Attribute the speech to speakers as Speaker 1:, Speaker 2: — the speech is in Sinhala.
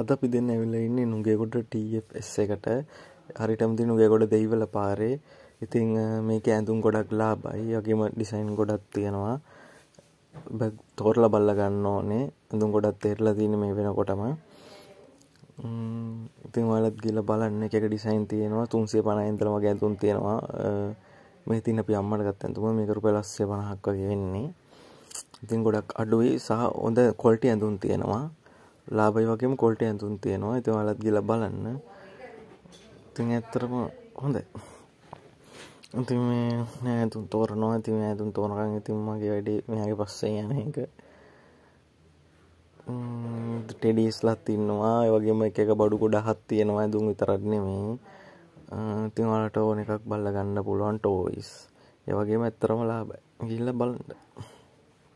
Speaker 1: අද අපි දෙන්න ඇවිල්ලා ඉන්නේ නුගේගොඩ TFS එකට හරියටම තියෙන නුගේගොඩ දෙහිවල පාරේ. ඉතින් මේක ඇඳුම් ගොඩක් ලාභයි. වගේම ඩිසයින් ගොඩක් තියෙනවා. බග් තෝරලා බලලා ගන්න ඕනේ. ඇඳුම් ගොඩක් තේරලා තියෙන මේ වෙනකොටම. ඉතින් ඔයාලත් ගිහලා බලන්න එක එක ඩිසයින් තියෙනවා. 350 ඉඳලා වගේ ඇඳුම් තියෙනවා. මේ තියෙන අපි අම්මට ගත්ත ඇඳුම මේක රුපියල් 850ක් වගේ වෙන්නේ. ඉතින් ගොඩක් අඩුයි සහ හොඳ ක්වොලිටි ඇඳුම් තියෙනවා. ලාබයි වගේම කොල්ට ඇතුන් තියෙනවා ඇති වාලත් ගිල බලන්න ති ඇත්තරම හොඳ ඇති මේ නෑතුන් තෝරනවා ඇති ඇතුන් තෝරකන් ඇතින්මගේ වැඩි මෙයාගේ පස්සේ යන එක ටෙඩිස්ලත් ඉන්නවා වගේම එක බඩු ගොඩහත් තියෙනවා ඇදුම් විතරක්නෙමේ ඉතිංවලට ඕන එකක් බල්ල ගන්න පුළුවන් ටෝයිස් ඒවගේම ඇත්තරම ලාබයි ගිල්ල බලන්න